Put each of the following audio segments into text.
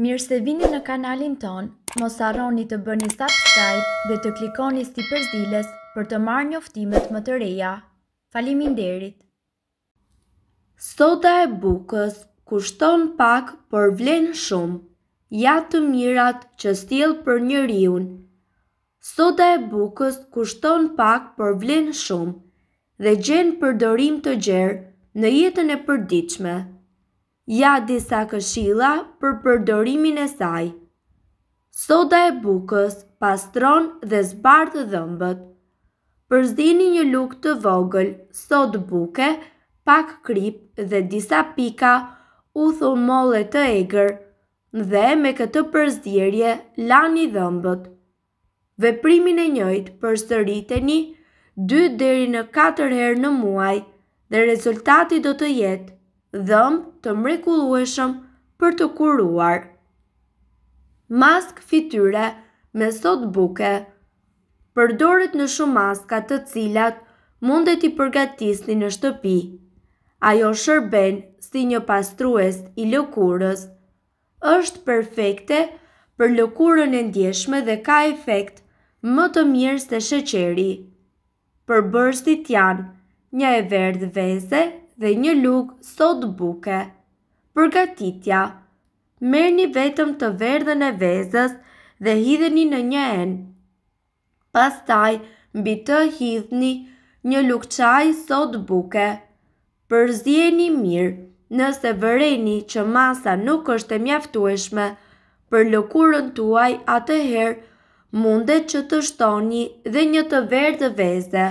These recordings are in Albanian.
Mirë se vini në kanalin ton, mos arroni të bëni subscribe dhe të klikoni si përzdiles për të marrë njoftimet më të reja. Falimin derit! Soda e bukës kushton pak për vlenë shumë, ja të mirat që stil për një riun. Soda e bukës kushton pak për vlenë shumë dhe gjenë përdorim të gjerë në jetën e përdiqme ja disa këshilla për përdorimin e saj. Soda e bukës pastron dhe zbardh dhëmbët. Përzdini një lukë të vogël, sodë buke, pak krip dhe disa pika u thumole të egër dhe me këtë përzirje lani dhëmbët. Veprimin e njëjtë për sëriteni 2 deri në 4 herë në muaj dhe rezultati do të jetë dhëm të mrekulueshëm për të kuruar. Mask fityre me sot buke Përdoret në shumë maska të cilat mundet i përgatisni në shtëpi. Ajo shërben si një pastrues i lëkurës. është perfekte për lëkurën e ndjeshme dhe ka efekt më të mirë se sheqeri. Për bërstit janë një e verdhë vese, dhe një lukë sot buke. Përgatitja një vetëm të verdhën e vezës dhe hidheni në një enë. Pastaj, mbi të hidhni një lukë qaj sot buke. Përzjeni mirë nëse vëreni që masa nuk është e mjaftueshme, për lëkurën tuaj atëherë mundet që të shtoni dhe një të verdhë vezë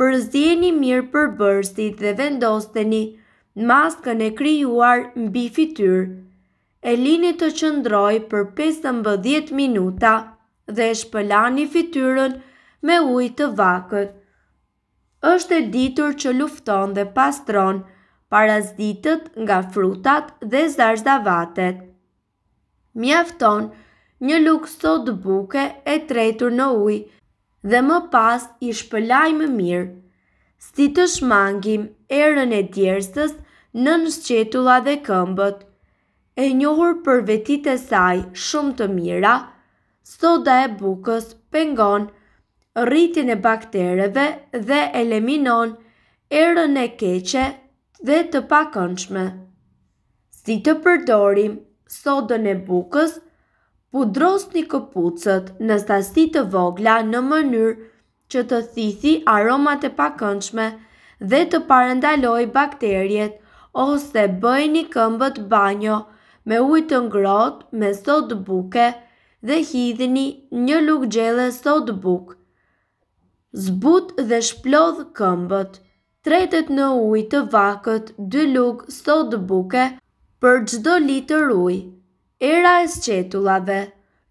për zdjeni mirë për bërstit dhe vendosteni maskën e kryuar mbi bifityr. E lini të qëndroj për 15 minuta dhe shpëlani fityrën me ujtë të vakët. Êshtë e ditur që lufton dhe pastron parazditët nga frutat dhe zarzavatet. Mjafton një luk sot buke e tretur në ujtë dhe më pas i shpëlaj më mirë, si të shmangim erën e djersës në nësqetula dhe këmbët, e njohur për vetit e saj shumë të mira, soda e bukës pengon rritin e baktereve dhe eliminon erën e keqe dhe të pakënçme. Si të përdorim sodën e bukës u një këpucët në stasi të vogla në mënyrë që të thithi aromat e pakënçme dhe të parendaloj bakterjet ose një këmbët banjo me ujtë të ngrot me sot buke dhe hidhni një luk gjele sot buk. Zbut dhe shplodh këmbët, tretet në ujtë të vakët dy luk sot buke për gjdo litër ujë. Era e sqetullave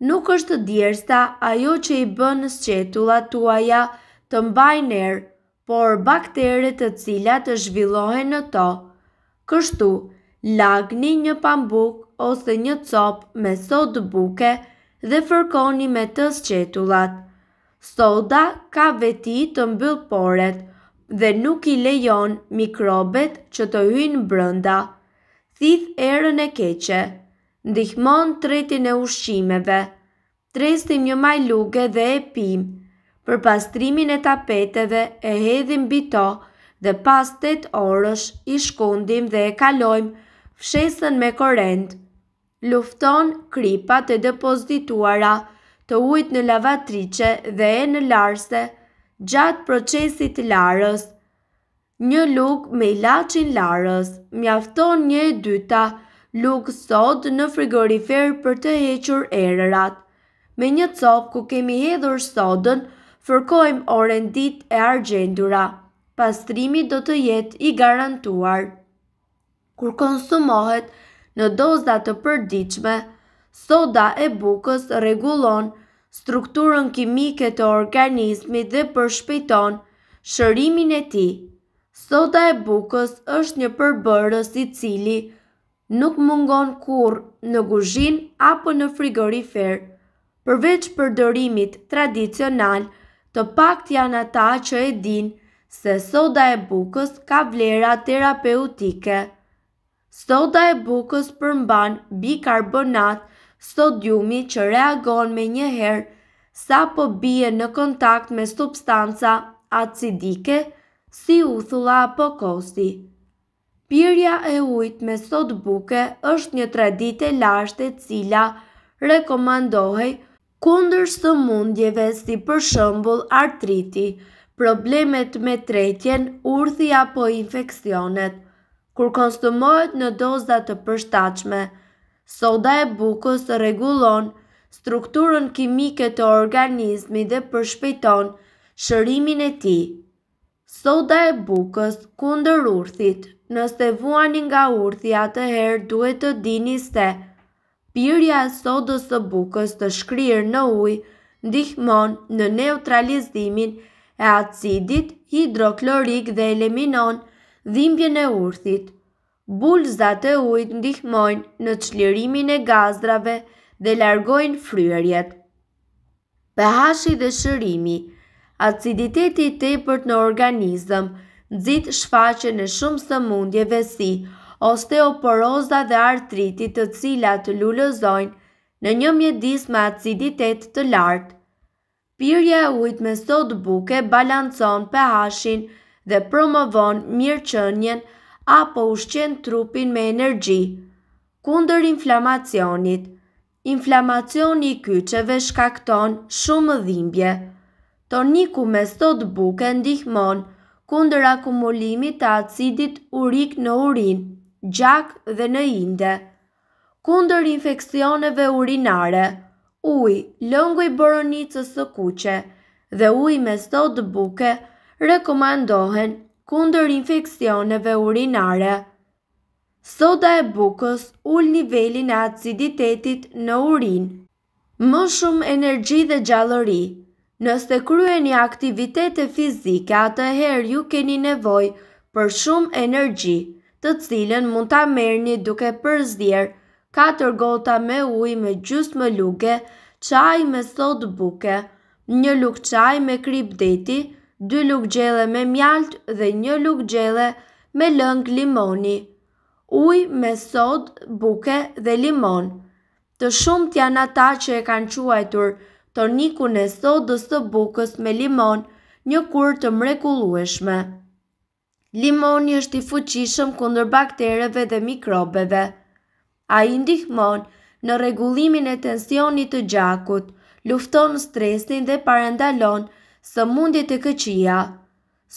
Nuk është djersa ajo që i bën sqetullat tuaja të mbajnë erë, por bakterit të cilat të zhvillohen në to. Kështu, lagni një pambuk ose një cop me sodë buke dhe fërkoni me të sqetullat. Soda ka veti të poret dhe nuk i lejon mikrobet që të hynë brënda. Thith erën e keqe ndihmon tretin e ushqimeve, trestim një maj luge dhe e pim, për pastrimin e tapeteve e hedhim bito dhe pas 8 orësh i shkundim dhe e kalojmë fshesën me korend. Lufton kripat e depozituara të ujt në lavatrice dhe e në larse gjatë procesit larës. Një luk me ilacin larës mjafton një e dyta lukë sot në frigorifer për të hequr erërat. Me një copë ku kemi hedhur sotën, fërkojmë oren dit e argendura. Pastrimi do të jetë i garantuar. Kur konsumohet në dozat të përdiqme, soda e bukës regulon strukturën kimike të organizmit dhe përshpejton shërimin e ti. Soda e bukës është një përbërës i cili nuk mungon kur në guzhin apo në frigorifer, përveç përdorimit tradicional, të pakt janë ata që e din se soda e bukës ka vlera terapeutike. Soda e bukës përmban bikarbonat sodiumi që reagon me njëherë sa po bie në kontakt me substanca acidike si uthula apo kosti. Pirja e ujt me sot buke është një tradite lashte cila rekomandohej kundër së mundjeve si për shëmbull artriti, problemet me tretjen, urthi apo infekcionet, kur konsumohet në dozat të përshtachme. Soda e bukës regulon strukturën kimike të organizmi dhe përshpejton shërimin e ti. Soda e bukës kundër urthit Nëse vuani nga urthi, atëherë duhet të dini se pirja e sodës së bukës të shkrirë në ujë ndihmon në neutralizimin e acidit hidroklorik dhe eliminon dhimbjen e urthit. Bulzat e ujit ndihmojnë në çlirimin e gazrave dhe largojnë fryrjet. pH-i dhe shërimi, aciditeti i tepërt në organizëm nxit shfaqe në shumë së mundjeve si, osteoporoza dhe artritit të cilat të në një mjedis me aciditet të lartë. Pirja e ujtë me sot buke balancon për hashin dhe promovon mirë qënjen apo ushqen trupin me energji. Kundër inflamacionit, inflamacion i kyqeve shkakton shumë dhimbje. Toniku me sot buke ndihmonë, kundër akumulimit të acidit urik në urin, gjak dhe në inde. Kundër infekcioneve urinare, uj, lëngu i boronicës së kuqe dhe uj me stot buke, rekomandohen kundër infekcioneve urinare. Soda e bukës ull nivelin e aciditetit në urin. Më shumë energji dhe gjallëri, Nëse kryeni aktivitete fizike, atëherë ju keni nevojë për shumë energji, të cilën mund ta merrni duke përzier 4 gota me ujë me gjysmë më luge, qaj me sod buke, një lugë çaj me krip deti, 2 lugë gjelle me mjalt dhe një lugë gjelle me lëng limoni. Uj me sod, buke dhe limon. Të shumë tja nata që e kanë quajtur tornikun e sodës të bukës me limon, një kur të mrekulueshme. Limoni është i fuqishëm kundër baktereve dhe mikrobeve. A i ndihmon në regullimin e tensionit të gjakut, lufton stresin dhe parendalon së mundit e këqia.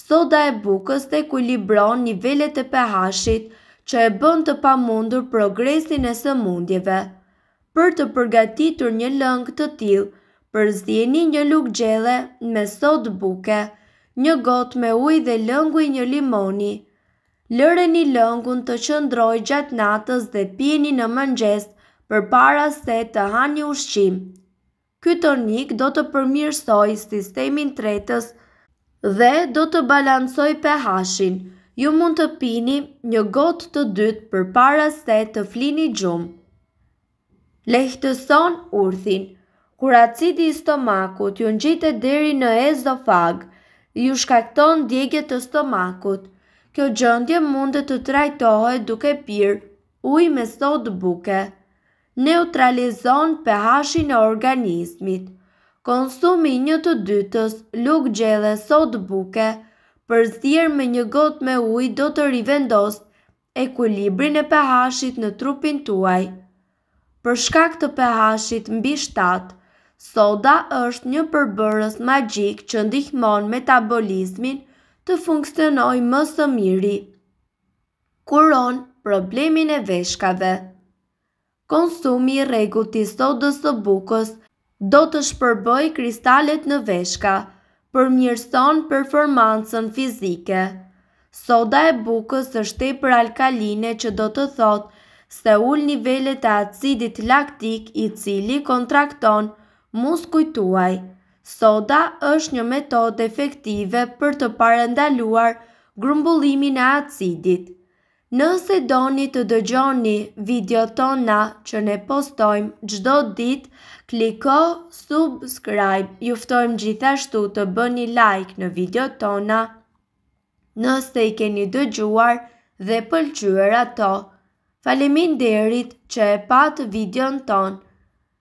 Soda e bukës të ekulibron nivellet e pehashit që e bënd të pamundur progresin e së mundjeve. Për të përgatitur një lëngë të tilë, përzdjeni një luk gjele me sot buke, një got me uj dhe lëngu i një limoni. Lëre një lëngun të qëndroj gjatë natës dhe pini në mëngjes për para se të ha një ushqim. Ky tonik do të përmirësoj sistemin tretës dhe do të balansoj pH-in. Ju mund të pini një gotë të dytë për para se të flini gjumë. Lehtëson urthin – kur acidi i stomakut ju ngjitet deri në ezofag, ju shkakton djegjet të stomakut. Kjo gjendje mund të trajtohet duke pir ujë me sodë buke. Neutralizon pH-in e organizmit. Konsumi një të dytës luk gjele sodë buke, përzirë me një got me ujë do të rivendost ekulibrin e pH-it në trupin tuaj. Për shkak të pH-it mbi 7, Soda është një përbërës magjik që ndihmon metabolizmin të funksionoj më së miri. Kuron problemin e veshkave Konsumi i regut i sodës së bukës do të shpërboj kristalet në veshka, për mjërson performancën fizike. Soda e bukës është e për alkaline që do të thotë se ul nivellet e acidit laktik i cili kontrakton mos kujtuaj. Soda është një metodë efektive për të parendaluar grumbullimin e acidit. Nëse doni të dëgjoni video tona që ne postojmë gjdo dit, kliko subscribe, juftojmë gjithashtu të bëni like në video tona. Nëse i keni dëgjuar dhe pëlqyër ato, falimin derit që e patë video në tonë